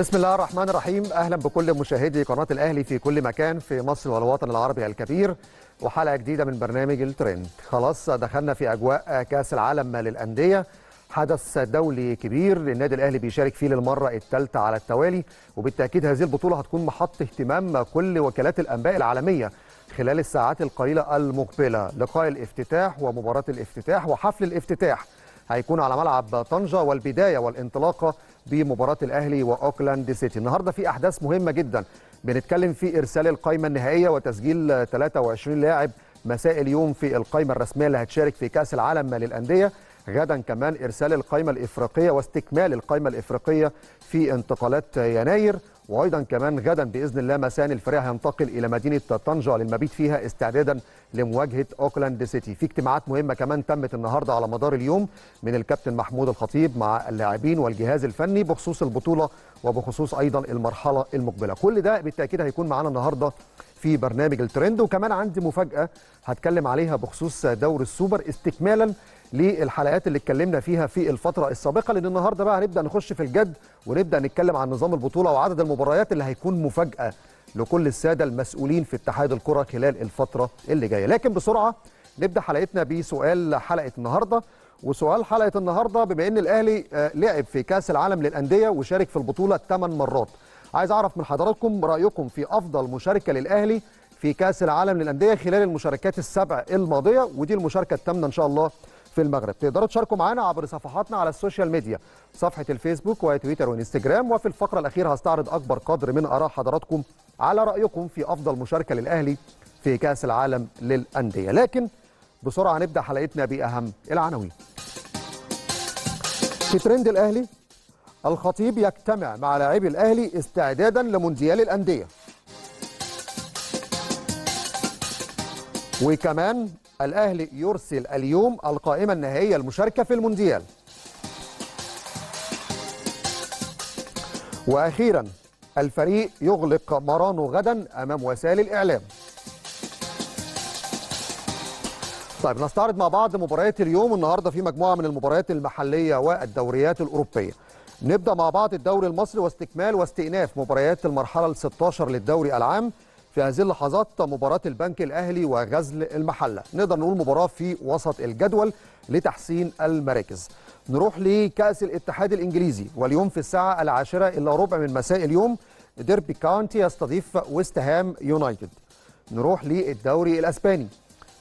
بسم الله الرحمن الرحيم اهلا بكل مشاهدي قناه الاهلي في كل مكان في مصر والوطن العربي الكبير وحلقه جديده من برنامج الترند خلاص دخلنا في اجواء كاس العالم للانديه حدث دولي كبير النادي الاهلي بيشارك فيه للمره الثالثه على التوالي وبالتاكيد هذه البطوله هتكون محط اهتمام كل وكالات الانباء العالميه خلال الساعات القليله المقبله لقاء الافتتاح ومباراه الافتتاح وحفل الافتتاح هيكون على ملعب طنجه والبدايه والانطلاقه بمباراه الاهلي واوكلاند سيتي النهارده في احداث مهمه جدا بنتكلم في ارسال القائمه النهائيه وتسجيل 23 لاعب مساء اليوم في القائمه الرسميه اللي هتشارك في كاس العالم للانديه غدا كمان ارسال القائمه الافريقيه واستكمال القائمه الافريقيه في انتقالات يناير وايضا كمان غدا باذن الله مساء الفريق هينتقل الى مدينه طنجه للمبيت فيها استعدادا لمواجهه اوكلاند سيتي في اجتماعات مهمه كمان تمت النهارده على مدار اليوم من الكابتن محمود الخطيب مع اللاعبين والجهاز الفني بخصوص البطوله وبخصوص ايضا المرحله المقبله كل ده بالتاكيد هيكون معانا النهارده في برنامج الترند وكمان عندي مفاجاه هتكلم عليها بخصوص دوري السوبر استكمالا للحلقات اللي اتكلمنا فيها في الفتره السابقه لان النهارده بقى هنبدا نخش في الجد ونبدا نتكلم عن نظام البطوله وعدد المباريات المباريات اللي هيكون مفاجاه لكل الساده المسؤولين في اتحاد الكره خلال الفتره اللي جايه لكن بسرعه نبدا حلقتنا بسؤال حلقه النهارده وسؤال حلقه النهارده بما ان الاهلي آه، لعب في كاس العالم للانديه وشارك في البطوله 8 مرات عايز اعرف من حضراتكم رايكم في افضل مشاركه للاهلي في كاس العالم للانديه خلال المشاركات السبع الماضيه ودي المشاركه الثامنه ان شاء الله في المغرب تقدروا تشاركوا معانا عبر صفحاتنا على السوشيال ميديا صفحه الفيسبوك وتويتر وانستجرام وفي الفقره الاخيره هستعرض اكبر قدر من اراء حضراتكم على رايكم في افضل مشاركه للاهلي في كاس العالم للانديه لكن بسرعه نبدأ حلقتنا باهم العناوين في ترند الاهلي الخطيب يجتمع مع لاعبي الاهلي استعدادا لمونديال الانديه وكمان الأهلي يرسل اليوم القائمة النهائية المشاركة في المونديال وأخيرا الفريق يغلق مرانه غدا أمام وسائل الإعلام طيب نستعرض مع بعض مباريات اليوم النهارده في مجموعه من المباريات المحليه والدوريات الاوروبيه. نبدا مع بعض الدوري المصري واستكمال واستئناف مباريات المرحله ال 16 للدوري العام في هذه اللحظات مباراة البنك الأهلي وغزل المحلة نقدر نقول مباراة في وسط الجدول لتحسين المراكز نروح لكأس الاتحاد الإنجليزي واليوم في الساعة العاشرة إلا ربع من مساء اليوم ديربي كاونتي يستضيف ويست هام يونايتد نروح للدوري الأسباني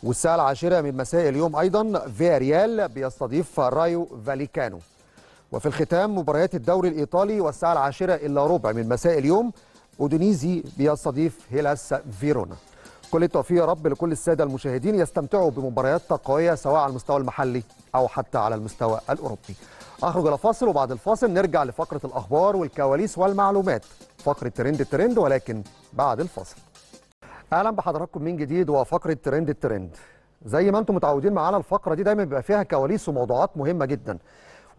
والساعة العاشرة من مساء اليوم أيضا فياريال بيستضيف رايو فاليكانو وفي الختام مباريات الدوري الإيطالي والساعة العاشرة إلا ربع من مساء اليوم أودينيزي بيستضيف هيلاس فيرونا كل التوفيق يا رب لكل الساده المشاهدين يستمتعوا بمباريات تقويه سواء على المستوى المحلي او حتى على المستوى الاوروبي. اخرج الى فاصل وبعد الفاصل نرجع لفقره الاخبار والكواليس والمعلومات، فقره ترند ترند ولكن بعد الفاصل. اهلا بحضراتكم من جديد وفقره ترند ترند زي ما انتم متعودين معانا الفقره دي دايما بيبقى فيها كواليس وموضوعات مهمه جدا.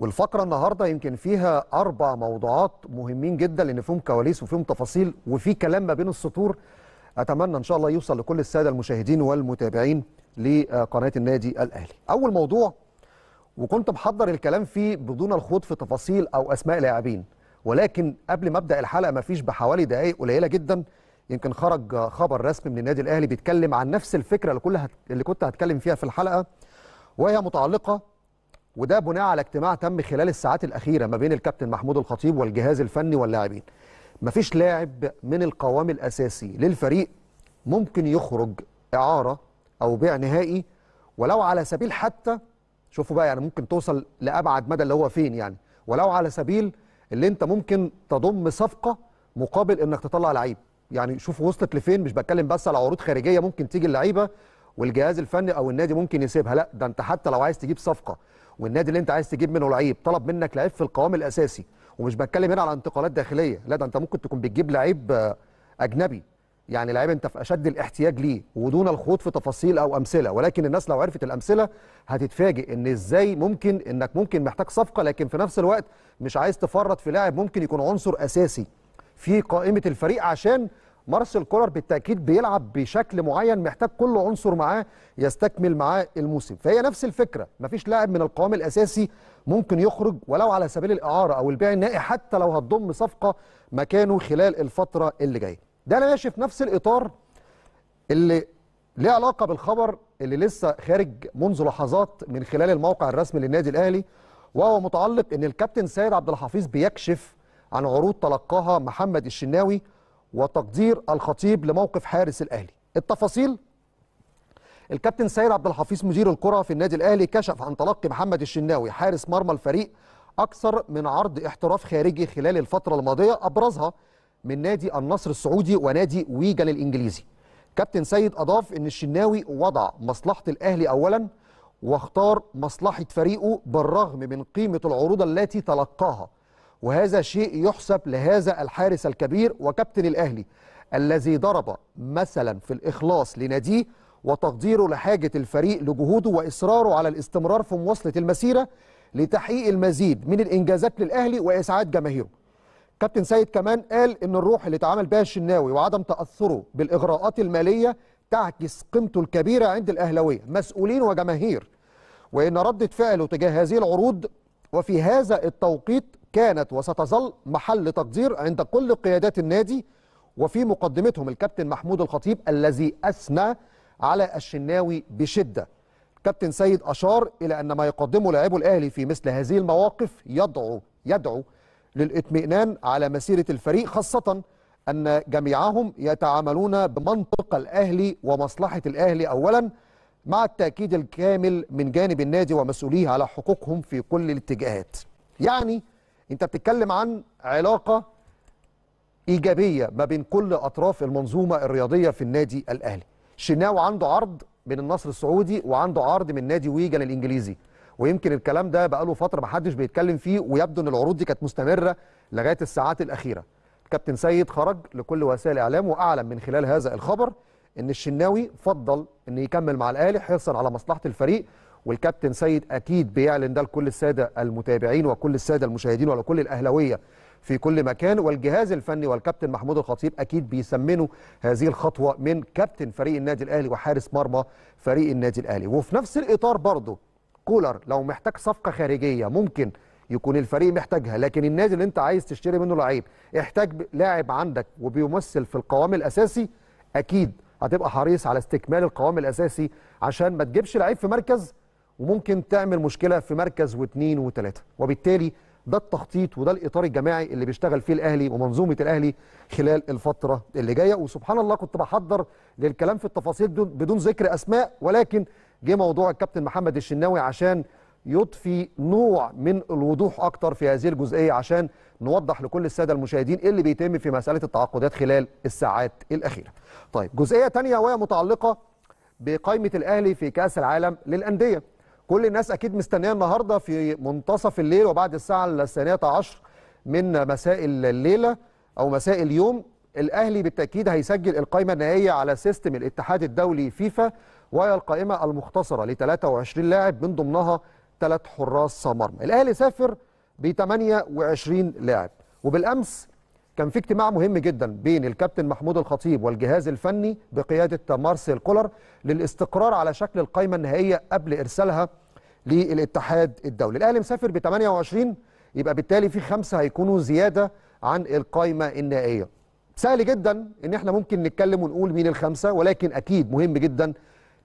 والفقره النهارده يمكن فيها اربع موضوعات مهمين جدا لان فيهم كواليس وفيهم تفاصيل وفي كلام ما بين السطور اتمنى ان شاء الله يوصل لكل الساده المشاهدين والمتابعين لقناه النادي الاهلي. اول موضوع وكنت محضر الكلام فيه بدون الخوض في تفاصيل او اسماء لاعبين ولكن قبل ما ابدا الحلقه ما فيش بحوالي دقائق قليله جدا يمكن خرج خبر رسمي من النادي الاهلي بيتكلم عن نفس الفكره اللي كلها اللي كنت هتكلم فيها في الحلقه وهي متعلقه وده بناء على اجتماع تم خلال الساعات الاخيره ما بين الكابتن محمود الخطيب والجهاز الفني واللاعبين مفيش لاعب من القوام الاساسي للفريق ممكن يخرج اعاره او بيع نهائي ولو على سبيل حتى شوفوا بقى يعني ممكن توصل لابعد مدى اللي هو فين يعني ولو على سبيل اللي انت ممكن تضم صفقه مقابل انك تطلع لعيب يعني شوفوا وصلت لفين مش بتكلم بس على عروض خارجيه ممكن تيجي اللعيبه والجهاز الفني او النادي ممكن يسيبها لا ده انت حتى لو عايز تجيب صفقه والنادي اللي انت عايز تجيب منه لعيب طلب منك لعيب في القوام الاساسي ومش بتكلم هنا على انتقالات داخليه لا ده انت ممكن تكون بتجيب لعيب آه، اجنبي يعني لعيب انت في اشد الاحتياج ليه ودون الخوض في تفاصيل او امثله ولكن الناس لو عرفت الامثله هتتفاجئ ان ازاي ممكن انك ممكن محتاج صفقه لكن في نفس الوقت مش عايز تفرط في لاعب ممكن يكون عنصر اساسي في قائمه الفريق عشان مارسيل كولر بالتاكيد بيلعب بشكل معين محتاج كل عنصر معاه يستكمل معاه الموسم فهي نفس الفكره مفيش لاعب من القوام الاساسي ممكن يخرج ولو على سبيل الاعاره او البيع النائي حتى لو هتضم صفقه مكانه خلال الفتره اللي جايه ده انا ماشي في نفس الاطار اللي ليه علاقه بالخبر اللي لسه خارج منذ لحظات من خلال الموقع الرسمي للنادي الاهلي وهو متعلق ان الكابتن سيد عبد الحفيظ بيكشف عن عروض تلقاها محمد الشناوي وتقدير الخطيب لموقف حارس الاهلي التفاصيل الكابتن سيد عبد الحفيظ مدير الكره في النادي الاهلي كشف عن تلقي محمد الشناوي حارس مرمى الفريق اكثر من عرض احتراف خارجي خلال الفتره الماضيه ابرزها من نادي النصر السعودي ونادي ويجل الانجليزي كابتن سيد اضاف ان الشناوي وضع مصلحه الاهلي اولا واختار مصلحه فريقه بالرغم من قيمه العروض التي تلقاها وهذا شيء يحسب لهذا الحارس الكبير وكابتن الأهلي الذي ضرب مثلا في الإخلاص لناديه وتقديره لحاجة الفريق لجهوده وإصراره على الاستمرار في مواصلة المسيرة لتحقيق المزيد من الإنجازات للأهلي وإسعاد جماهيره كابتن سيد كمان قال إن الروح اللي اتعامل بها الشناوي وعدم تأثره بالإغراءات المالية تعكس قيمته الكبيرة عند الأهلوية مسؤولين وجماهير وإن ردة فعله تجاه هذه العروض وفي هذا التوقيت كانت وستظل محل تقدير عند كل قيادات النادي وفي مقدمتهم الكابتن محمود الخطيب الذي أثنى على الشناوي بشدة كابتن سيد أشار إلى أن ما يقدمه لاعبو الأهلي في مثل هذه المواقف يدعو يدعو للاطمئنان على مسيرة الفريق خاصة أن جميعهم يتعاملون بمنطق الأهلي ومصلحة الأهلي أولا مع التأكيد الكامل من جانب النادي ومسؤوليه على حقوقهم في كل الاتجاهات يعني انت بتتكلم عن علاقه ايجابيه ما بين كل اطراف المنظومه الرياضيه في النادي الاهلي شناو عنده عرض من النصر السعودي وعنده عرض من نادي ويجن الانجليزي ويمكن الكلام ده بقاله فتره ما حدش بيتكلم فيه ويبدو ان العروض دي كانت مستمره لغايه الساعات الاخيره كابتن سيد خرج لكل وسائل الاعلام واعلن من خلال هذا الخبر ان الشناوي فضل ان يكمل مع الاهلي حرصا على مصلحه الفريق والكابتن سيد اكيد بيعلن ده لكل الساده المتابعين وكل الساده المشاهدين ولكل الاهلاويه في كل مكان والجهاز الفني والكابتن محمود الخطيب اكيد بيسمنوا هذه الخطوه من كابتن فريق النادي الاهلي وحارس مرمى فريق النادي الاهلي وفي نفس الاطار برضه كولر لو محتاج صفقه خارجيه ممكن يكون الفريق محتاجها لكن النادي اللي انت عايز تشتري منه لعيب احتاج لاعب عندك وبيمثل في القوام الاساسي اكيد هتبقى حريص على استكمال القوام الاساسي عشان ما تجيبش لعيب في مركز وممكن تعمل مشكله في مركز واثنين وثلاثه وبالتالي ده التخطيط وده الاطار الجماعي اللي بيشتغل فيه الاهلي ومنظومه الاهلي خلال الفتره اللي جايه وسبحان الله كنت بحضر للكلام في التفاصيل بدون ذكر اسماء ولكن جه موضوع الكابتن محمد الشناوي عشان يضفي نوع من الوضوح اكتر في هذه الجزئيه عشان نوضح لكل الساده المشاهدين ايه اللي بيتم في مساله التعاقدات خلال الساعات الاخيره. طيب جزئيه ثانيه وهي متعلقه بقائمه الاهلي في كاس العالم للانديه. كل الناس اكيد مستنيه النهارده في منتصف الليل وبعد الساعه الثانيه عشر من مساء الليله او مساء اليوم الاهلي بالتاكيد هيسجل القائمه النهائيه على سيستم الاتحاد الدولي فيفا وهي القائمه المختصره ل 23 لاعب من ضمنها ثلاث حراس مرمى الاهلي سافر ب 28 لاعب وبالامس كان في اجتماع مهم جدا بين الكابتن محمود الخطيب والجهاز الفني بقيادة مارسيل كولر للاستقرار على شكل القائمة النهائية قبل إرسالها للاتحاد الدولي الأهلي مسافر ب 28 يبقى بالتالي في خمسة هيكونوا زيادة عن القائمة النهائية سهل جدا ان احنا ممكن نتكلم ونقول مين الخمسة ولكن أكيد مهم جدا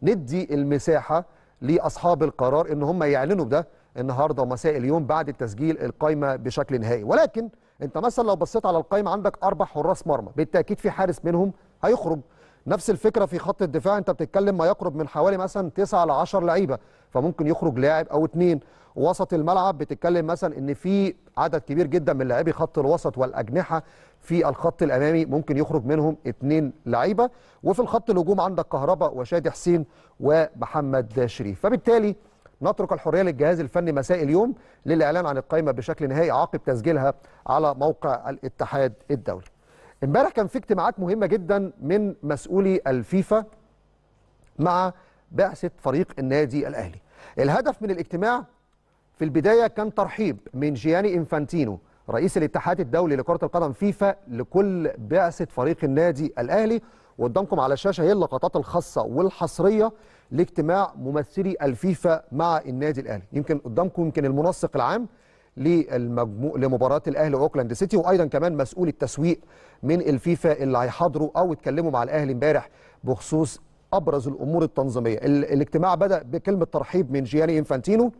ندي المساحة لأصحاب القرار ان هم يعلنوا بده النهاردة ومساء اليوم بعد تسجيل القائمة بشكل نهائي ولكن انت مثلا لو بصيت على القائمه عندك اربع حراس مرمى بالتاكيد في حارس منهم هيخرج نفس الفكره في خط الدفاع انت بتتكلم ما يقرب من حوالي مثلا 9 ل 10 لعيبه فممكن يخرج لاعب او اثنين وسط الملعب بتتكلم مثلا ان في عدد كبير جدا من لاعبي خط الوسط والاجنحه في الخط الامامي ممكن يخرج منهم اثنين لعيبه وفي الخط الهجوم عندك كهربا وشادي حسين ومحمد شريف فبالتالي نترك الحريه للجهاز الفني مساء اليوم للاعلان عن القائمه بشكل نهائي عقب تسجيلها على موقع الاتحاد الدولي. امبارح كان في اجتماعات مهمه جدا من مسؤولي الفيفا مع بعثه فريق النادي الاهلي. الهدف من الاجتماع في البدايه كان ترحيب من جياني انفانتينو رئيس الاتحاد الدولي لكره القدم فيفا لكل بعثه فريق النادي الاهلي وقدامكم على الشاشه هي اللقطات الخاصه والحصريه لاجتماع ممثلي الفيفا مع النادي الاهلي يمكن قدامكم يمكن المنسق العام للمجموع لمباراه الاهلي واوكلاند سيتي وايضا كمان مسؤول التسويق من الفيفا اللي هيحضروا او اتكلموا مع الاهلي امبارح بخصوص ابرز الامور التنظيميه الاجتماع بدا بكلمه ترحيب من جياني انفانتينو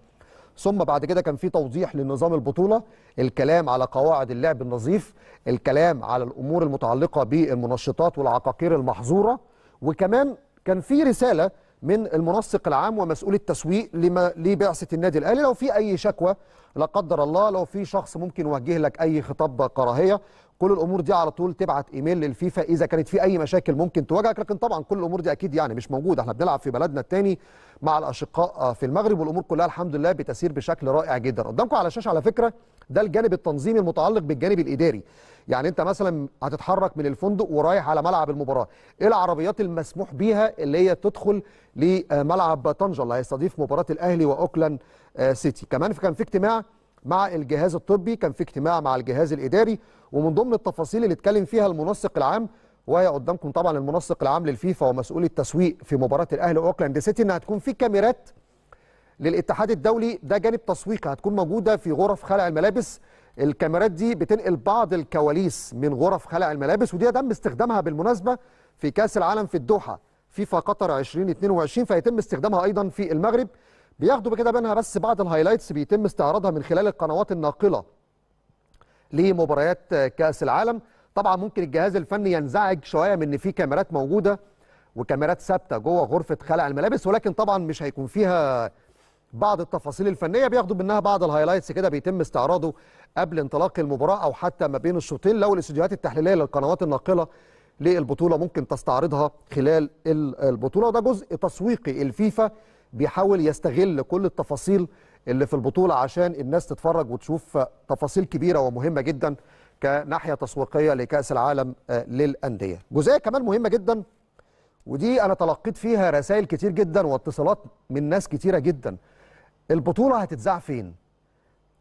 ثم بعد كده كان في توضيح لنظام البطوله الكلام على قواعد اللعب النظيف الكلام على الامور المتعلقه بالمنشطات والعقاقير المحظوره وكمان كان في رساله من المنسق العام ومسؤول التسويق لما لبعثه النادي الاهلي لو في اي شكوى لا قدر الله لو في شخص ممكن يوجه لك اي خطاب كراهيه كل الامور دي على طول تبعت ايميل للفيفا اذا كانت في اي مشاكل ممكن تواجهك لكن طبعا كل الامور دي اكيد يعني مش موجوده احنا بنلعب في بلدنا الثاني مع الاشقاء آه، في المغرب والامور كلها الحمد لله بتسير بشكل رائع جدا قدامكم على الشاشه على فكره ده الجانب التنظيمي المتعلق بالجانب الاداري يعني انت مثلا هتتحرك من الفندق ورايح على ملعب المباراه ايه العربيات المسموح بيها اللي هي تدخل لملعب طنجه اللي هيستضيف مباراه الاهلي واوكلاند آه، سيتي كمان كان في اجتماع مع الجهاز الطبي كان في اجتماع مع الجهاز الاداري ومن ضمن التفاصيل اللي اتكلم فيها المنسق العام وهي قدامكم طبعا المنسق العام للفيفا ومسؤول التسويق في مباراه الاهلي واوكلاند سيتي ان هتكون في كاميرات للاتحاد الدولي ده جانب تسويقي هتكون موجوده في غرف خلع الملابس الكاميرات دي بتنقل بعض الكواليس من غرف خلع الملابس ودي تم استخدامها بالمناسبه في كاس العالم في الدوحه فيفا قطر 2022 فيتم استخدامها ايضا في المغرب بياخدوا بكده بينها بس بعض الهايلايتس بيتم استعراضها من خلال القنوات الناقله لمباريات كاس العالم طبعا ممكن الجهاز الفني ينزعج شويه من ان في كاميرات موجوده وكاميرات ثابته جوه غرفه خلع الملابس ولكن طبعا مش هيكون فيها بعض التفاصيل الفنيه بياخدوا منها بعض الهايلايتس كده بيتم استعراضه قبل انطلاق المباراه او حتى ما بين الشوطين لو الاستديوهات التحليليه للقنوات الناقله للبطوله ممكن تستعرضها خلال البطوله وده جزء تسويقي الفيفا بيحاول يستغل كل التفاصيل اللي في البطوله عشان الناس تتفرج وتشوف تفاصيل كبيره ومهمه جدا كناحيه تسويقيه لكاس العالم آه، للانديه جزئيه كمان مهمه جدا ودي انا تلقيت فيها رسائل كتير جدا واتصالات من ناس كتيره جدا البطوله هتتذاع فين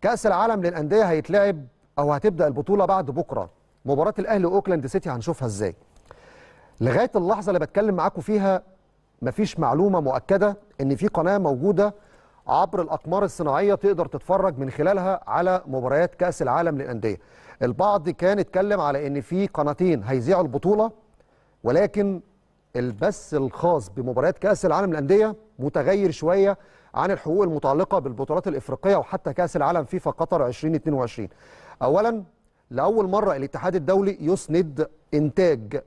كاس العالم للانديه هيتلعب او هتبدا البطوله بعد بكره مباراه الاهلي واوكلاند سيتي هنشوفها ازاي لغايه اللحظه اللي بتكلم معاكم فيها مفيش معلومه مؤكده ان في قناه موجوده عبر الاقمار الصناعيه تقدر تتفرج من خلالها على مباريات كاس العالم للانديه البعض كان اتكلم على ان في قناتين هيذيعوا البطوله ولكن البث الخاص بمباريات كاس العالم للانديه متغير شويه عن الحقوق المتعلقة بالبطولات الإفريقية وحتى كأس العالم فيفا قطر 2022 أولا لأول مرة الاتحاد الدولي يسند إنتاج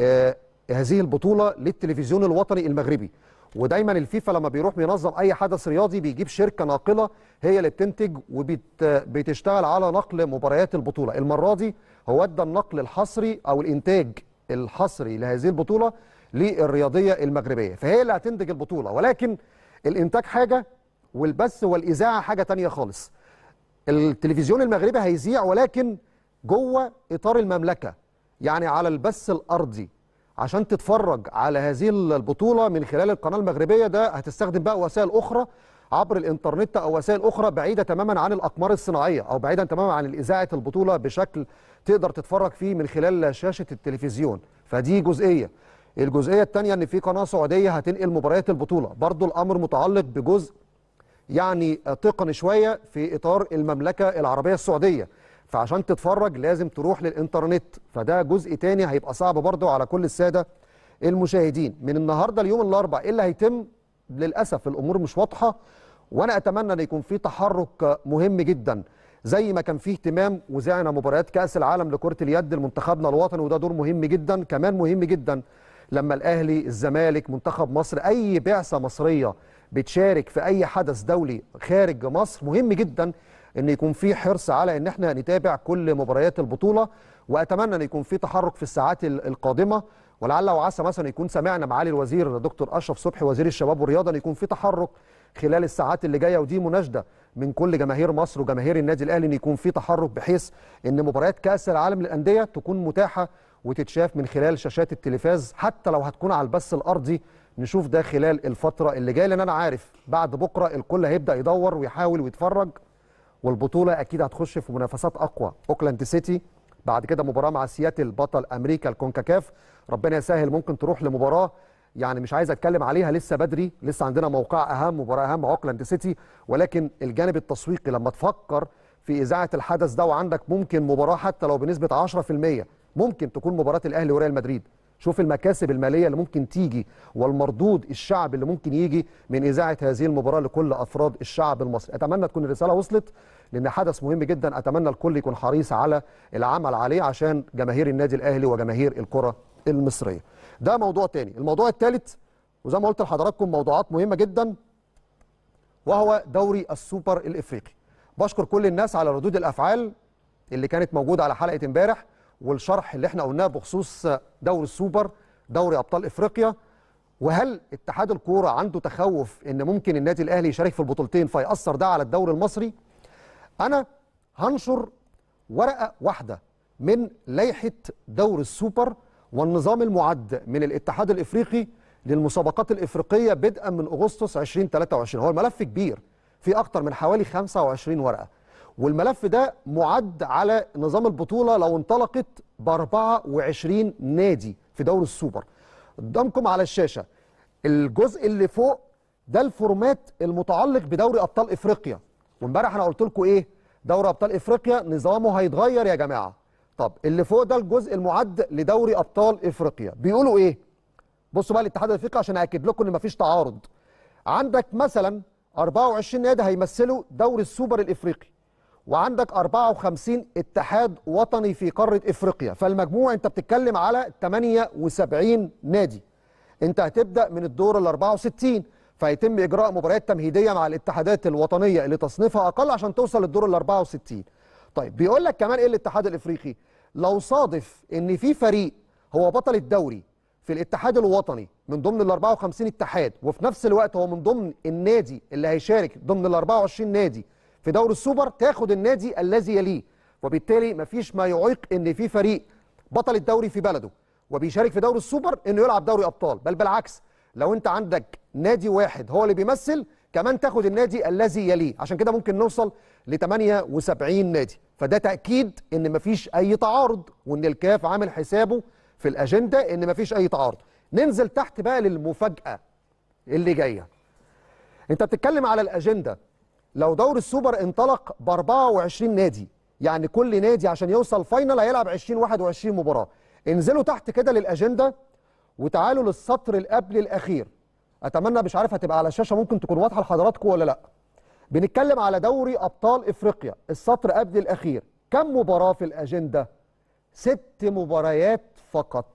آه، هذه البطولة للتلفزيون الوطني المغربي ودايما الفيفا لما بيروح بينظم اي حدث رياضي بيجيب شركه ناقله هي اللي بتنتج وبتشتغل على نقل مباريات البطوله المره دي هو ادى النقل الحصري او الانتاج الحصري لهذه البطوله للرياضيه المغربيه فهي اللي هتنتج البطوله ولكن الانتاج حاجه والبث والاذاعه حاجه تانية خالص التلفزيون المغربي هيذيع ولكن جوه اطار المملكه يعني على البث الارضي عشان تتفرج على هذه البطوله من خلال القناه المغربيه ده هتستخدم بقى وسائل اخرى عبر الانترنت او وسائل اخرى بعيده تماما عن الاقمار الصناعيه او بعيدا تماما عن اذاعه البطوله بشكل تقدر تتفرج فيه من خلال شاشه التلفزيون فدي جزئيه الجزئيه الثانيه ان في قناه سعوديه هتنقل مباريات البطوله برضو الامر متعلق بجزء يعني تقني شويه في اطار المملكه العربيه السعوديه فعشان تتفرج لازم تروح للانترنت فده جزء تاني هيبقى صعب برضو على كل الساده المشاهدين من النهارده اليوم الاربع ايه اللي هيتم للاسف الامور مش واضحه وانا اتمنى ان يكون في تحرك مهم جدا زي ما كان فيه اهتمام وزعنا مباريات كاس العالم لكره اليد لمنتخبنا الوطني وده دور مهم جدا كمان مهم جدا لما الاهلي الزمالك منتخب مصر اي بعثه مصريه بتشارك في اي حدث دولي خارج مصر مهم جدا ان يكون في حرص على ان احنا نتابع كل مباريات البطوله واتمنى ان يكون في تحرك في الساعات القادمه ولعل وعسى مثلا يكون سمعنا معالي الوزير دكتور اشرف صبحي وزير الشباب والرياضه ان يكون في تحرك خلال الساعات اللي جايه ودي مناشده من كل جماهير مصر وجماهير النادي الاهلي ان يكون في تحرك بحيث ان مباريات كاس العالم للانديه تكون متاحه وتتشاف من خلال شاشات التلفاز حتى لو هتكون على البث الارضي نشوف ده خلال الفتره اللي جايه لان انا عارف بعد بكره الكل هيبدا يدور ويحاول ويتفرج والبطوله اكيد هتخش في منافسات اقوى اوكلاند سيتي بعد كده مباراه مع سياتل بطل امريكا الكونكاكاف ربنا يسهل ممكن تروح لمباراه يعني مش عايز اتكلم عليها لسه بدري لسه عندنا موقع اهم مباراه اهم اوكلاند سيتي ولكن الجانب التسويقي لما تفكر في اذاعه الحدث ده وعندك ممكن مباراه حتى لو بنسبه 10% ممكن تكون مباراه الاهلي وريال مدريد شوف المكاسب الماليه اللي ممكن تيجي والمردود الشعب اللي ممكن يجي من اذاعه هذه المباراه لكل افراد الشعب المصري اتمنى تكون الرساله وصلت لان حدث مهم جدا اتمنى الكل يكون حريص على العمل عليه عشان جماهير النادي الاهلي وجماهير الكره المصريه ده موضوع تاني الموضوع الثالث وزي ما قلت لحضراتكم موضوعات مهمه جدا وهو دوري السوبر الافريقي بشكر كل الناس على ردود الافعال اللي كانت موجوده على حلقه امبارح والشرح اللي احنا قلناه بخصوص دوري السوبر دوري ابطال افريقيا وهل اتحاد الكوره عنده تخوف ان ممكن النادي الاهلي يشارك في البطولتين فيأثر ده على الدوري المصري انا هنشر ورقه واحده من لائحه دوري السوبر والنظام المعد من الاتحاد الافريقي للمسابقات الافريقيه بدءا من اغسطس 2023 هو الملف كبير في اكتر من حوالي 25 ورقه والملف ده معد على نظام البطوله لو انطلقت ب 24 نادي في دوري السوبر قدامكم على الشاشه الجزء اللي فوق ده الفورمات المتعلق بدوري ابطال افريقيا وامبارح انا قلت لكم ايه دوري ابطال افريقيا نظامه هيتغير يا جماعه طب اللي فوق ده الجزء المعد لدوري ابطال افريقيا بيقولوا ايه بصوا بقى الاتحاد الافريقي عشان اكد لكم ان مفيش تعارض عندك مثلا 24 نادي هيمثلوا دوري السوبر الافريقي وعندك 54 اتحاد وطني في قاره افريقيا فالمجموع انت بتتكلم على 78 نادي انت هتبدا من الدور ال 64 فيتم اجراء مباريات تمهيديه مع الاتحادات الوطنيه اللي تصنيفها اقل عشان توصل للدور ال 64 طيب بيقول لك كمان ايه الاتحاد الافريقي لو صادف ان في فريق هو بطل الدوري في الاتحاد الوطني من ضمن ال 54 اتحاد وفي نفس الوقت هو من ضمن النادي اللي هيشارك ضمن ال 24 نادي في دور السوبر تاخد النادي الذي يليه وبالتالي مفيش ما يعيق ان في فريق بطل الدوري في بلده وبيشارك في دوري السوبر انه يلعب دوري ابطال بل بالعكس لو انت عندك نادي واحد هو اللي بيمثل كمان تاخد النادي الذي يليه عشان كده ممكن نوصل ل 78 نادي فده تاكيد ان مفيش اي تعارض وان الكاف عامل حسابه في الاجنده ان مفيش اي تعارض ننزل تحت بقى للمفاجاه اللي جايه انت بتتكلم على الاجنده لو دور السوبر انطلق ب 24 نادي يعني كل نادي عشان يوصل فاينل هيلعب 20 21 مباراه انزلوا تحت كده للاجنده وتعالوا للسطر اللي قبل الاخير اتمنى مش عارف هتبقى على الشاشه ممكن تكون واضحه لحضراتكم ولا لا بنتكلم على دوري ابطال افريقيا السطر قبل الاخير كم مباراه في الاجنده ست مباريات فقط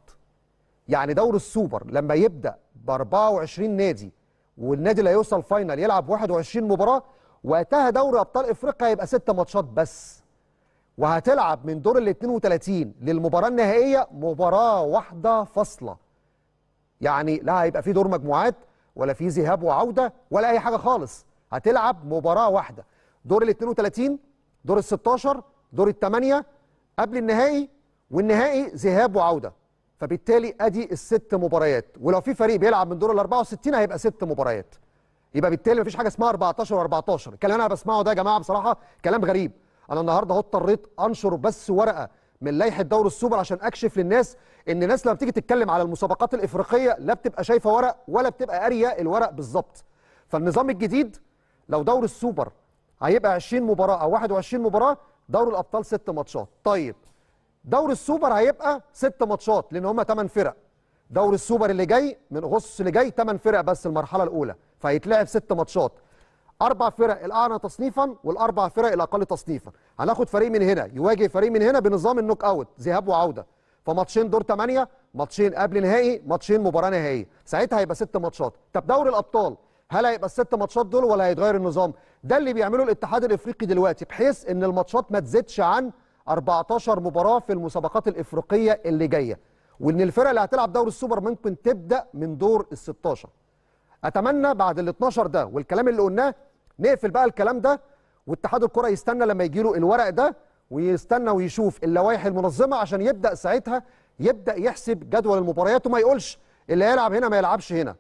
يعني دور السوبر لما يبدا ب 24 نادي والنادي اللي هيوصل فاينل يلعب 21 مباراه وقتها دوري ابطال افريقيا هيبقى ست ماتشات بس وهتلعب من دور ال 32 للمباراه النهائيه مباراه واحده فاصله يعني لا هيبقى في دور مجموعات ولا في ذهاب وعوده ولا اي حاجه خالص هتلعب مباراه واحده دور ال 32 دور ال 16 دور الثمانيه قبل النهائي والنهائي ذهاب وعوده فبالتالي ادي الست مباريات ولو في فريق بيلعب من دور ال 64 هيبقى ست مباريات يبقى بالتالي مفيش حاجه اسمها 14 و14 الكلام اللي انا بسمعه ده يا جماعه بصراحه كلام غريب انا النهارده اهو اضطريت انشر بس ورقه من لائحه دور السوبر عشان اكشف للناس ان الناس لما بتيجي تتكلم على المسابقات الافريقيه لا بتبقى شايفه ورق ولا بتبقى قاريه الورق بالظبط فالنظام الجديد لو دور السوبر هيبقى 20 مباراه او 21 مباراه دور الابطال ست ماتشات طيب دور السوبر هيبقى ست ماتشات لان هم 8 فرق دور السوبر اللي جاي من اغسطس اللي جاي 8 فرق بس المرحله الاولى فهيتلعب ست ماتشات اربع فرق الاعلى تصنيفا والاربع فرق الاقل تصنيفا هناخد فريق من هنا يواجه فريق من هنا بنظام النوك اوت ذهاب وعوده فماتشين دور 8 ماتشين قبل نهائي ماتشين مباراه نهائيه ساعتها هيبقى ست ماتشات طب دوري الابطال هل هيبقى الست ماتشات دول ولا هيتغير النظام ده اللي بيعمله الاتحاد الافريقي دلوقتي بحيث ان الماتشات ما تزيدش عن 14 مباراه في المسابقات الافريقيه اللي جايه وان الفرق اللي هتلعب دور السوبر ممكن تبدا من دور ال 16 اتمنى بعد ال 12 ده والكلام اللي قلناه نقفل بقى الكلام ده واتحاد الكره يستنى لما يجي له الورق ده ويستنى ويشوف اللوائح المنظمه عشان يبدا ساعتها يبدا يحسب جدول المباريات وما يقولش اللي هيلعب هنا ما يلعبش هنا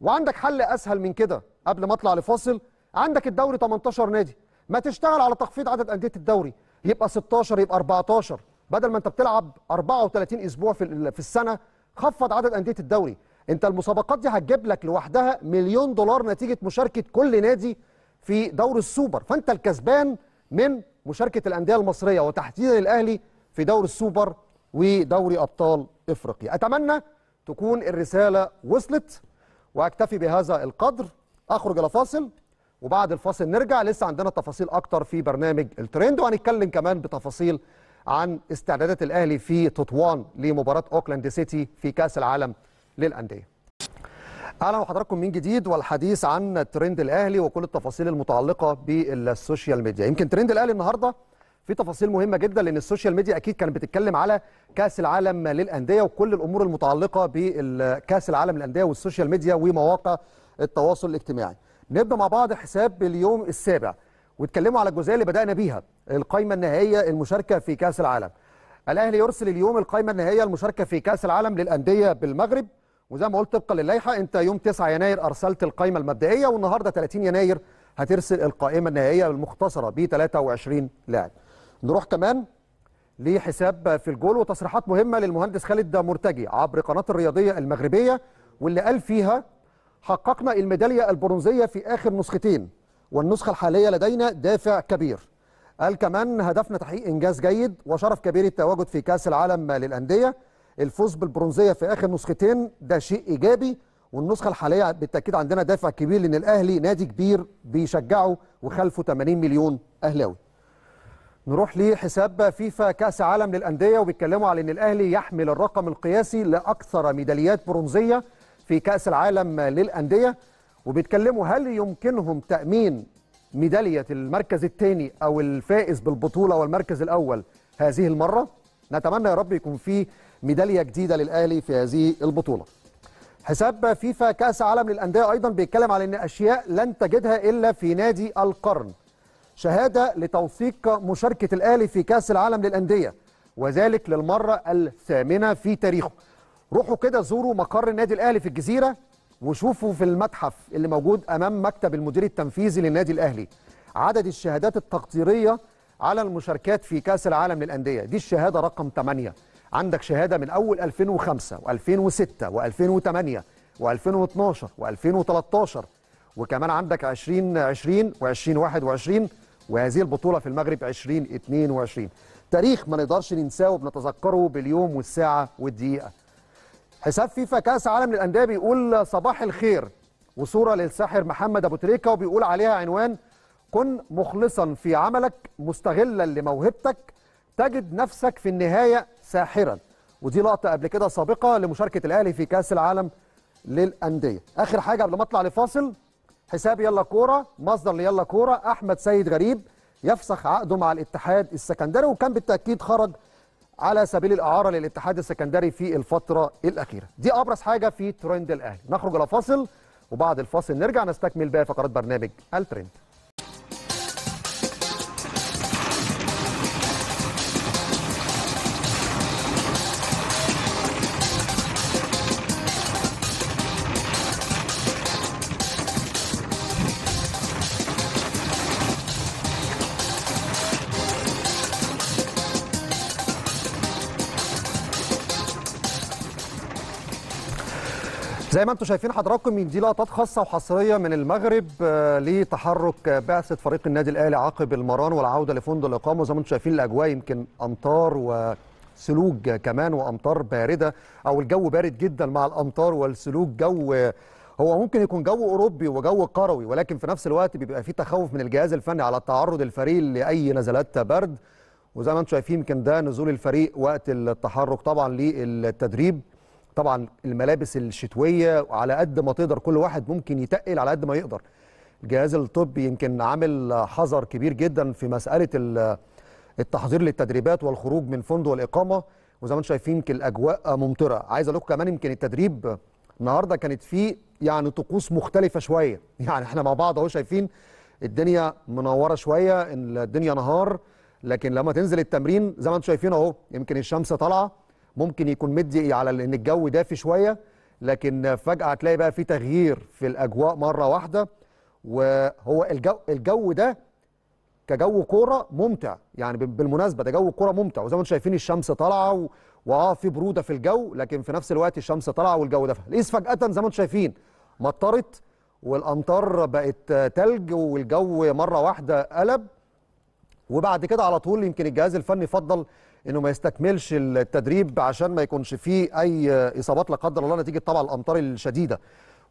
وعندك حل اسهل من كده قبل ما اطلع لفاصل عندك الدوري 18 نادي ما تشتغل على تخفيض عدد انديه الدوري يبقى 16 يبقى 14 بدل ما انت بتلعب 34 اسبوع في في السنه خفض عدد انديه الدوري انت المسابقات دي هتجيب لك لوحدها مليون دولار نتيجه مشاركه كل نادي في دور السوبر فانت الكسبان من مشاركه الانديه المصريه وتحديدا الاهلي في دور السوبر ودوري ابطال افريقيا اتمنى تكون الرساله وصلت واكتفي بهذا القدر اخرج الى فاصل وبعد الفاصل نرجع لسه عندنا تفاصيل اكتر في برنامج الترند وهنتكلم كمان بتفاصيل عن استعدادات الاهلي في تطوان لمباراه اوكلاند سيتي في كاس العالم للانديه اهلا وحضراتكم من جديد والحديث عن ترند الاهلي وكل التفاصيل المتعلقه بالسوشيال ميديا يمكن ترند الاهلي النهارده في تفاصيل مهمه جدا لان السوشيال ميديا اكيد كانت بتتكلم على كاس العالم للانديه وكل الامور المتعلقه بكاس العالم للانديه والسوشيال ميديا ومواقع التواصل الاجتماعي نبدا مع بعض حساب اليوم السابع واتكلموا على الجزئيه اللي بدانا بيها القائمه النهائيه المشاركه في كاس العالم الاهلي يرسل اليوم القائمه النهائيه المشاركه في كاس العالم للانديه بالمغرب وزي ما قلت طبقا للائحه انت يوم 9 يناير ارسلت القائمه المبدئيه والنهارده 30 يناير هترسل القائمه النهائيه المختصره ب 23 لاعب. نروح كمان لحساب في الجول وتصريحات مهمه للمهندس خالد مرتجي عبر قناه الرياضيه المغربيه واللي قال فيها حققنا الميداليه البرونزيه في اخر نسختين والنسخه الحاليه لدينا دافع كبير. قال كمان هدفنا تحقيق انجاز جيد وشرف كبير التواجد في كاس العالم للانديه الفوز بالبرونزيه في اخر نسختين ده شيء ايجابي والنسخه الحاليه بالتاكيد عندنا دافع كبير لان الاهلي نادي كبير بيشجعه وخلفه 80 مليون اهلاوي. نروح لحساب فيفا كاس عالم للانديه وبيتكلموا على ان الاهلي يحمل الرقم القياسي لاكثر ميداليات برونزيه في كاس العالم للانديه وبيتكلموا هل يمكنهم تامين ميداليه المركز الثاني او الفائز بالبطوله والمركز الاول هذه المره؟ نتمنى يا رب يكون في ميداليه جديده للاهلي في هذه البطوله حساب فيفا كاس عالم للانديه ايضا بيتكلم على ان اشياء لن تجدها الا في نادي القرن شهاده لتوثيق مشاركه الاهلي في كاس العالم للانديه وذلك للمره الثامنه في تاريخه روحوا كده زوروا مقر النادي الاهلي في الجزيره وشوفوا في المتحف اللي موجود امام مكتب المدير التنفيذي للنادي الاهلي عدد الشهادات التقديريه على المشاركات في كاس العالم للانديه دي الشهاده رقم 8 عندك شهاده من اول 2005 و2006 و2008 و2012 و2013 وكمان عندك 2020 و2021 وهذه البطوله في المغرب 2022 تاريخ ما نقدرش ننساه وبنتذكره باليوم والساعه والدقيقه حساب فيفا كاس عالم للانديه بيقول صباح الخير وصوره للساحر محمد ابو تريكه وبيقول عليها عنوان كن مخلصا في عملك مستغلا لموهبتك تجد نفسك في النهايه ساحرا ودي لقطه قبل كده سابقه لمشاركه الاهلي في كاس العالم للانديه اخر حاجه قبل ما اطلع لفاصل حساب يلا كوره مصدر ليلا كوره احمد سيد غريب يفسخ عقده مع الاتحاد السكندري وكان بالتاكيد خرج على سبيل الاعاره للاتحاد السكندري في الفتره الاخيره دي ابرز حاجه في ترند الاهلي نخرج الى فاصل وبعد الفاصل نرجع نستكمل باقي فقرات برنامج الترند زي ما انتم شايفين حضراتكم دي لقطات خاصه وحصريه من المغرب آه، لتحرك بعثه فريق النادي الاهلي عقب المران والعوده لفندق الاقامه زي ما انتم شايفين الاجواء يمكن امطار و سلوج كمان وامطار بارده او الجو بارد جدا مع الامطار والسلوج جو هو ممكن يكون جو اوروبي وجو قروي ولكن في نفس الوقت بيبقى فيه تخوف من الجهاز الفني على تعرض الفريق لاي نزلات برد وزي ما انتم شايفين يمكن ده نزول الفريق وقت التحرك طبعا للتدريب طبعا الملابس الشتويه على قد ما تقدر كل واحد ممكن يتقل على قد ما يقدر الجهاز الطبي يمكن عامل حذر كبير جدا في مساله التحضير للتدريبات والخروج من فندق الاقامه وزي ما انتم شايفين الاجواء ممطره عايز اقول لكم كمان يمكن التدريب النهارده كانت فيه يعني طقوس مختلفه شويه يعني احنا مع بعض اهو شايفين الدنيا منوره شويه الدنيا نهار لكن لما تنزل التمرين زي ما انتم شايفين اهو يمكن الشمس طالعه ممكن يكون مدي على ان الجو دافي شويه لكن فجاه هتلاقي بقى في تغيير في الاجواء مره واحده وهو الجو الجو ده كجو كوره ممتع يعني بالمناسبه ده جو كوره ممتع وزي ما انتم شايفين الشمس طالعه واه في بروده في الجو لكن في نفس الوقت الشمس طالعه والجو دافئ القيس فجاه زي ما انتم شايفين مطرت والامطار بقت تلج والجو مره واحده قلب وبعد كده على طول يمكن الجهاز الفني فضل انه ما يستكملش التدريب عشان ما يكونش فيه اي اصابات لا قدر الله نتيجه طبعا الامطار الشديده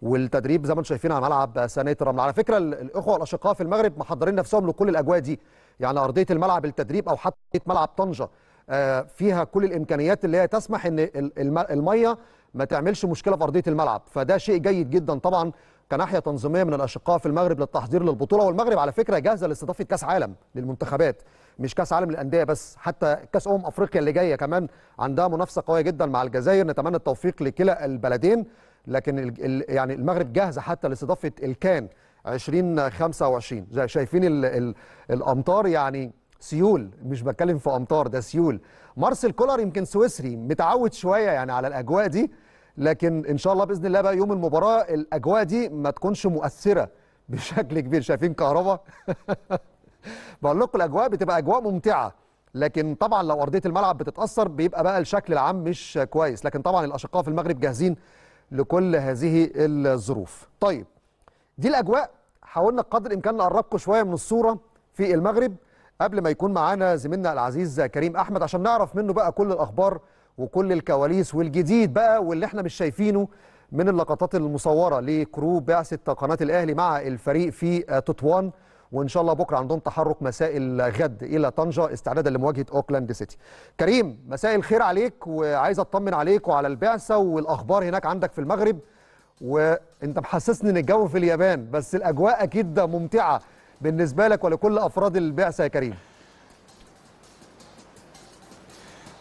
والتدريب زي ما انتم شايفين على ملعب سانيه رمل على فكره الاخوه الاشقاء في المغرب محضرين نفسهم لكل الاجواء دي يعني ارضيه الملعب التدريب او حتى ملعب طنجه آه، فيها كل الامكانيات اللي هي تسمح ان الميه ما تعملش مشكله في ارضيه الملعب فده شيء جيد جدا طبعا كناحيه تنظيميه من الاشقاء في المغرب للتحضير للبطوله والمغرب على فكره جاهزه لاستضافه كاس عالم للمنتخبات مش كاس عالم للانديه بس حتى كاس امم افريقيا اللي جايه كمان عندها منافسه قويه جدا مع الجزائر نتمنى التوفيق لكلا البلدين لكن يعني المغرب جاهزه حتى لاستضافه الكان 2025 شايفين الـ الـ الامطار يعني سيول مش بتكلم في امطار ده سيول مارسيل كولر يمكن سويسري متعود شويه يعني على الاجواء دي لكن ان شاء الله باذن الله بقى يوم المباراه الاجواء دي ما تكونش مؤثره بشكل كبير شايفين كهرباء بقول لكم الاجواء بتبقى اجواء ممتعه لكن طبعا لو ارضيه الملعب بتتاثر بيبقى بقى الشكل العام مش كويس لكن طبعا الاشقاء في المغرب جاهزين لكل هذه الظروف طيب دي الاجواء حاولنا قدر الامكان نقربكم شويه من الصوره في المغرب قبل ما يكون معانا زميلنا العزيز كريم احمد عشان نعرف منه بقى كل الاخبار وكل الكواليس والجديد بقى واللي احنا مش شايفينه من اللقطات المصوره لكرو بعثه قناه الاهلي مع الفريق في تطوان وان شاء الله بكره عندهم تحرك مساء الغد الى طنجه استعدادا لمواجهه اوكلاند سيتي. كريم مساء الخير عليك وعايز اطمن عليك وعلى البعثه والاخبار هناك عندك في المغرب وانت محسسني ان الجو في اليابان بس الاجواء اكيد ممتعه بالنسبه لك ولكل افراد البعثه يا كريم.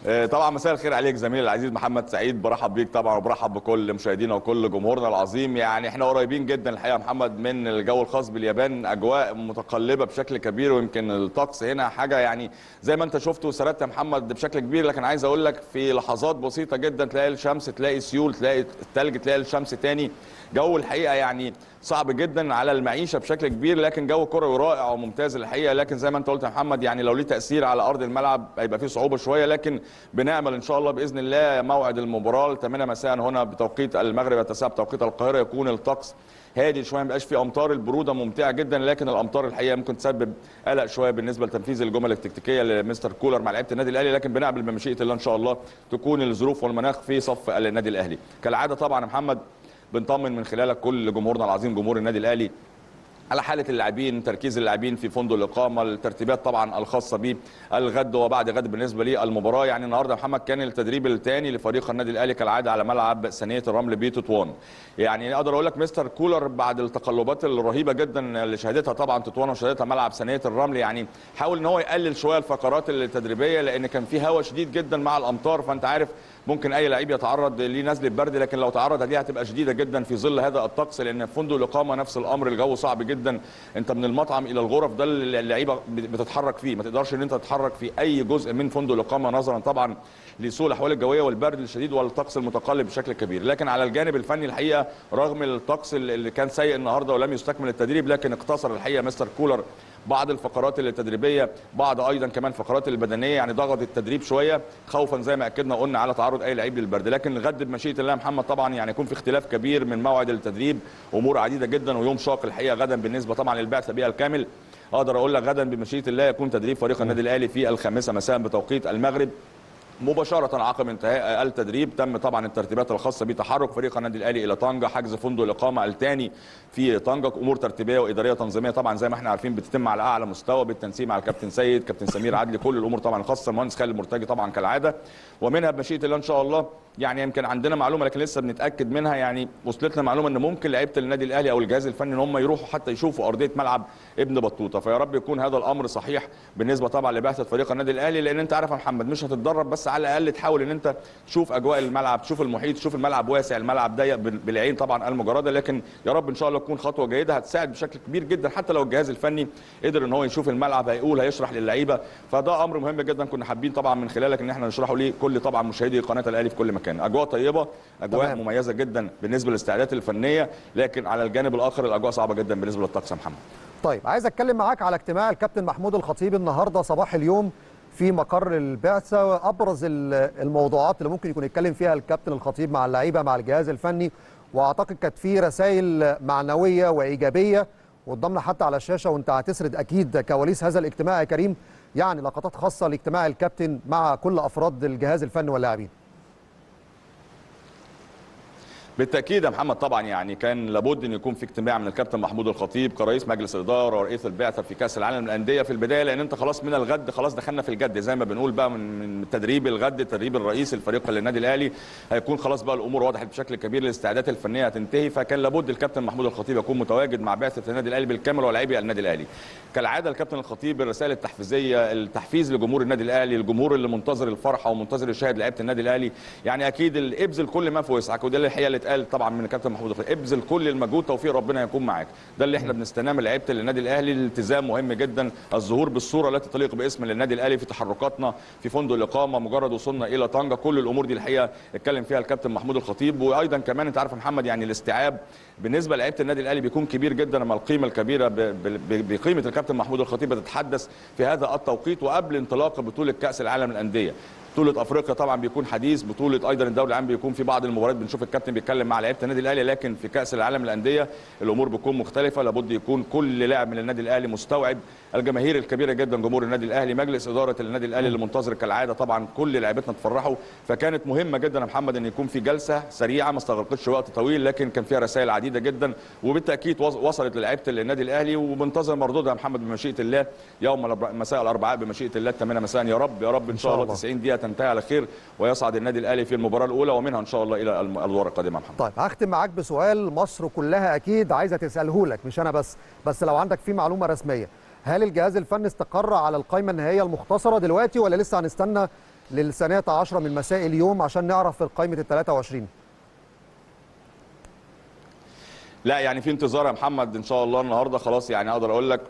آه، طبعا مساء الخير عليك زميلي العزيز محمد سعيد برحب بيك طبعا وبرحب بكل مشاهدينا وكل جمهورنا العظيم يعني احنا قريبين جدا الحقيقه محمد من الجو الخاص باليابان اجواء متقلبه بشكل كبير ويمكن الطقس هنا حاجه يعني زي ما انت شفت وسردت يا محمد بشكل كبير لكن عايز اقول لك في لحظات بسيطه جدا تلاقي الشمس تلاقي سيول تلاقي الثلج تلاقي الشمس تاني جو الحقيقه يعني صعب جدا على المعيشه بشكل كبير لكن جو كروي رائع وممتاز الحقيقه لكن زي ما انت قلت يا محمد يعني لو ليه تاثير على ارض الملعب هيبقى فيه صعوبه شويه لكن بنعمل ان شاء الله باذن الله موعد المباراه 8 مساء هنا بتوقيت المغرب 9 بتوقيت القاهره يكون الطقس هادي شويه ما بقاش فيه امطار البروده ممتعه جدا لكن الامطار الحقيقه ممكن تسبب قلق شويه بالنسبه لتنفيذ الجمل التكتيكيه لمستر كولر مع لعيبه النادي الاهلي لكن بنعمل بمشيئه الله ان شاء الله تكون الظروف والمناخ في صف النادي الاهلي كالعاده طبعا محمد بنطمن من خلالك كل جمهورنا العظيم جمهور النادي الاهلي على حاله اللاعبين تركيز اللاعبين في فندق الاقامه الترتيبات طبعا الخاصه بالغد الغد وبعد غد بالنسبه للمباراه يعني النهارده محمد كان التدريب الثاني لفريق النادي الاهلي كالعاده على ملعب ثانيه الرمل بتطوان يعني اقدر اقول لك مستر كولر بعد التقلبات الرهيبه جدا اللي شهدتها طبعا تطوان وشهدتها ملعب ثانيه الرمل يعني حاول ان هو يقلل شويه الفقرات التدريبيه لان كان في هواء شديد جدا مع الامطار فانت عارف ممكن اي لعيب يتعرض لنزله برد لكن لو تعرض ليها هتبقى شديده جدا في ظل هذا الطقس لان في فندق الاقامه نفس الامر الجو صعب جدا انت من المطعم الى الغرف ده اللي اللعيبه بتتحرك فيه ما تقدرش ان انت تتحرك في اي جزء من فندق الاقامه نظرا طبعا لسوء الاحوال الجويه والبرد الشديد والطقس المتقلب بشكل كبير لكن على الجانب الفني الحقيقه رغم الطقس اللي كان سيء النهارده ولم يستكمل التدريب لكن اقتصر الحقيقه مستر كولر بعض الفقرات التدريبيه بعض ايضا كمان فقرات البدنيه يعني ضغط التدريب شويه خوفا زي ما اكدنا قلنا على تعرض اي لعيب للبرد لكن غد بمشيئه الله محمد طبعا يعني يكون في اختلاف كبير من موعد التدريب امور عديده جدا ويوم شاق الحقيقه غدا بالنسبه طبعا للبعثه بها الكامل اقدر اقول لك غدا بمشيئه الله يكون تدريب فريق النادي الاهلي في الخامسه مساء بتوقيت المغرب مباشره عقب انتهاء التدريب تم طبعا الترتيبات الخاصه بتحرك فريق النادي الاهلي الى طنجه حجز فندق الاقامه الثاني في طنجه امور ترتيبيه واداريه تنظيميه طبعا زي ما احنا عارفين بتتم على اعلى مستوى بالتنسيق مع الكابتن سيد كابتن سمير عدلي كل الامور طبعا الخاصه المهندس خالد مرتجي طبعا كالعاده ومنها بمشيئه الله ان شاء الله يعني يمكن عندنا معلومه لكن لسه بنتاكد منها يعني وصلتنا معلومه ان ممكن لعيبه النادي الاهلي او الجهاز الفني ان هم يروحوا حتى يشوفوا ارضيه ملعب ابن بطوطه فيا رب يكون هذا الامر صحيح بالنسبه طبعا لبعثه فريق النادي الاهلي لان انت عارف يا محمد مش هتتدرب بس بس على الاقل تحاول ان انت تشوف اجواء الملعب تشوف المحيط تشوف الملعب واسع الملعب ضيق بالعين طبعا المجرده لكن يا رب ان شاء الله تكون خطوه جيده هتساعد بشكل كبير جدا حتى لو الجهاز الفني قدر ان هو يشوف الملعب هيقول هيشرح للعيبه فده امر مهم جدا كنا حابين طبعا من خلالك ان احنا نشرحه لكل طبعا مشاهدي قناه الاهلي في كل مكان اجواء طيبه اجواء طبعا. مميزه جدا بالنسبه للاستعدادات الفنيه لكن على الجانب الاخر الاجواء صعبه جدا بالنسبه للطقس محمد طيب عايز اتكلم معاك على اجتماع الكابتن محمود الخطيب النهارده صباح اليوم في مقر البعثه ابرز الموضوعات اللي ممكن يكون يتكلم فيها الكابتن الخطيب مع اللعيبه مع الجهاز الفني واعتقد كانت في رسائل معنويه وايجابيه قدامنا حتى على الشاشه وانت هتسرد اكيد كواليس هذا الاجتماع يا كريم يعني لقطات خاصه لاجتماع الكابتن مع كل افراد الجهاز الفني واللاعبين بالتاكيد يا محمد طبعا يعني كان لابد ان يكون في اجتماع من الكابتن محمود الخطيب كرئيس مجلس الاداره ورئيس البعثه في كاس العالم للانديه في البدايه لان انت خلاص من الغد خلاص دخلنا في الجد زي ما بنقول بقى من تدريب الغد تدريب الرئيس الفريق للنادي الاهلي هيكون خلاص بقى الامور واضحه بشكل كبير الاستعدادات الفنيه هتنتهي فكان لابد الكابتن محمود الخطيب يكون متواجد مع بعثه النادي الاهلي بالكامل ولاعبي النادي الاهلي كالعاده الكابتن الخطيب الرسائل التحفيزيه التحفيز لجمهور النادي الاهلي الجمهور اللي منتظر الفرحه ومنتظر يشاهد لعيبه النادي الاهلي يعني اكيد الابذل كل ما في وسعك وده الحقيقه اتقال طبعا من الكابتن محمود ابذل كل المجهود توفيق ربنا يكون معاك ده اللي احنا بنستناه من لعيبه النادي الاهلي الالتزام مهم جدا الظهور بالصوره التي تليق باسم النادي الاهلي في تحركاتنا في فندق الاقامه مجرد وصولنا الى طنجه كل الامور دي الحقيقه اتكلم فيها الكابتن محمود الخطيب وايضا كمان انت عارف محمد يعني الاستيعاب بالنسبه لعيبه النادي الاهلي بيكون كبير جدا اما القيمه الكبيره بقيمه الكابتن محمود الخطيب بتتحدث في هذا التوقيت وقبل انطلاق بطوله كاس العالم للانديه بطوله افريقيا طبعا بيكون حديث بطوله ايضا الدوري العام بيكون في بعض المباريات بنشوف الكابتن بيتكلم مع لعيبه النادي الاهلي لكن في كاس العالم للانديه الامور بتكون مختلفه لابد يكون كل لاعب من النادي الاهلي مستوعب الجماهير الكبيره جدا جمهور النادي الاهلي مجلس اداره النادي الاهلي اللي منتظر كالعاده طبعا كل لعيبتنا تفرحوا فكانت مهمه جدا يا محمد ان يكون في جلسه سريعه ما استغرقتش وقت طويل لكن كان فيها رسائل عديده جدا وبالتاكيد وصلت للعيبه النادي الاهلي ومنتظر مردودها يا محمد بمشيئه الله يوم مساء الاربعاء بمشيئه الله 8 مساء يا رب يا رب ان شاء الله 90 دقيقه تنتهي على خير ويصعد النادي الاهلي في المباراه الاولى ومنها ان شاء الله الى الادوار القادمه محمد طيب هختم معاك بسؤال مصر كلها اكيد عايزه تساله لك مش انا بس بس لو عندك في معلومه رسميه هل الجهاز الفني استقر على القائمه النهائيه المختصره دلوقتي ولا لسه هنستنى للثانية عشرة من مساء اليوم عشان نعرف قائمه ال 23 لا يعني في انتظار يا محمد ان شاء الله النهارده خلاص يعني اقدر اقول لك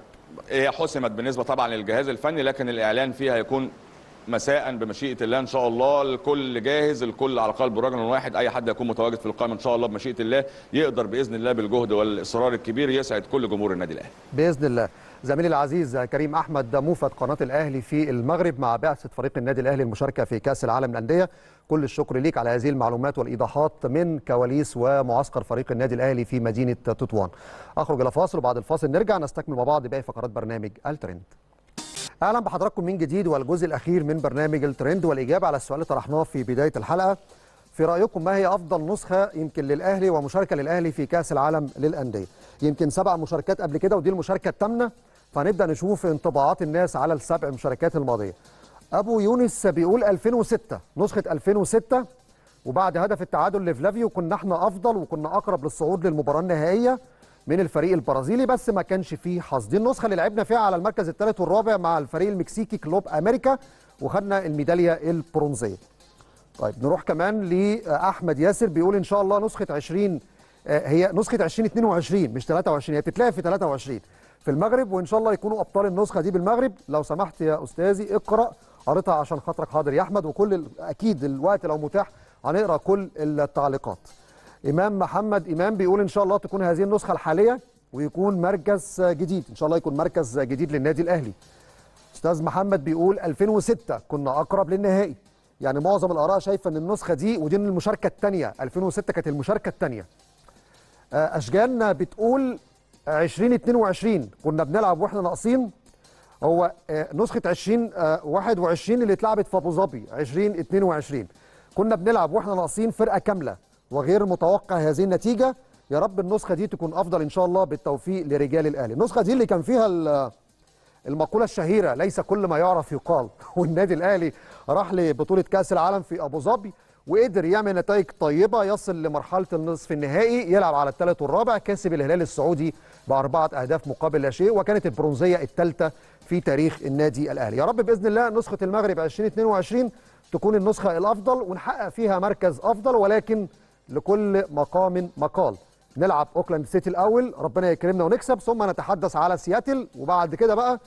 هي حسمت بالنسبه طبعا للجهاز الفني لكن الاعلان فيها هيكون مساء بمشيئه الله ان شاء الله الكل جاهز الكل على قلب رجل واحد اي حد يكون متواجد في القائمه ان شاء الله بمشيئه الله يقدر باذن الله بالجهد والاصرار الكبير يسعد كل جمهور النادي الاهلي باذن الله زميلي العزيز كريم احمد موفد قناه الاهلي في المغرب مع بعثه فريق النادي الاهلي المشاركه في كاس العالم للانديه كل الشكر ليك على هذه المعلومات والايضاحات من كواليس ومعسكر فريق النادي الاهلي في مدينه تطوان اخرج الى فاصل وبعد الفاصل نرجع نستكمل مع بعض باقي فقرات برنامج الترند اهلا بحضراتكم من جديد والجزء الاخير من برنامج الترند والاجابه على السؤال اللي طرحناه في بدايه الحلقه في رايكم ما هي افضل نسخه يمكن للاهلي ومشاركه للاهلي في كاس العالم للانديه يمكن سبع مشاركات قبل كده ودي المشاركه الثامنه فنبدا نشوف انطباعات الناس على السبع مشاركات الماضيه ابو يونس بيقول 2006 نسخه 2006 وبعد هدف التعادل لفلافيو كنا احنا افضل وكنا اقرب للصعود للمباراه النهائيه من الفريق البرازيلي بس ما كانش فيه حظ دي النسخه اللي لعبنا فيها على المركز الثالث والرابع مع الفريق المكسيكي كلوب امريكا وخدنا الميداليه البرونزيه طيب نروح كمان لاحمد ياسر بيقول ان شاء الله نسخه 20 آه، هي نسخه 2022 مش 23 هي بتتلعب في 23 في المغرب وان شاء الله يكونوا ابطال النسخه دي بالمغرب لو سمحت يا استاذي اقرا قريتها عشان خاطرك حاضر يا احمد وكل اكيد الوقت لو متاح هنقرا كل التعليقات امام محمد امام بيقول ان شاء الله تكون هذه النسخه الحاليه ويكون مركز جديد ان شاء الله يكون مركز جديد للنادي الاهلي استاذ محمد بيقول 2006 كنا اقرب للنهائي يعني معظم الاراء شايفه ان النسخه دي ودي المشاركه الثانيه 2006 كانت المشاركه الثانيه آه، اشجان بتقول 2022 كنا بنلعب واحنا ناقصين هو آه، نسخه 2021 آه، اللي اتلعبت في ابو ظبي 2022 كنا بنلعب واحنا ناقصين فرقه كامله وغير متوقع هذه النتيجه يا رب النسخه دي تكون افضل ان شاء الله بالتوفيق لرجال الاهلي النسخه دي اللي كان فيها المقوله الشهيره ليس كل ما يعرف يقال والنادي الاهلي راح لبطوله كاس العالم في ابو ظبي وقدر يعمل نتائج طيبه يصل لمرحله النصف النهائي يلعب على الثالث والرابع كسب الهلال السعودي باربعه اهداف مقابل لا شيء وكانت البرونزيه الثالثه في تاريخ النادي الاهلي يا رب باذن الله نسخه المغرب 2022 تكون النسخه الافضل ونحقق فيها مركز افضل ولكن لكل مقام مقال نلعب اوكلاند سيتي الاول ربنا يكرمنا ونكسب ثم نتحدث على سياتل وبعد كده بقى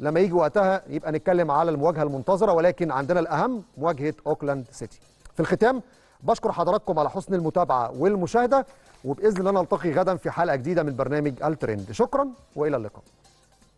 لما يجي وقتها يبقى نتكلم على المواجهه المنتظره ولكن عندنا الاهم مواجهه اوكلاند سيتي في الختام بشكر حضراتكم على حسن المتابعه والمشاهده وباذن الله نلتقي غدا في حلقه جديده من برنامج الترند شكرا والى اللقاء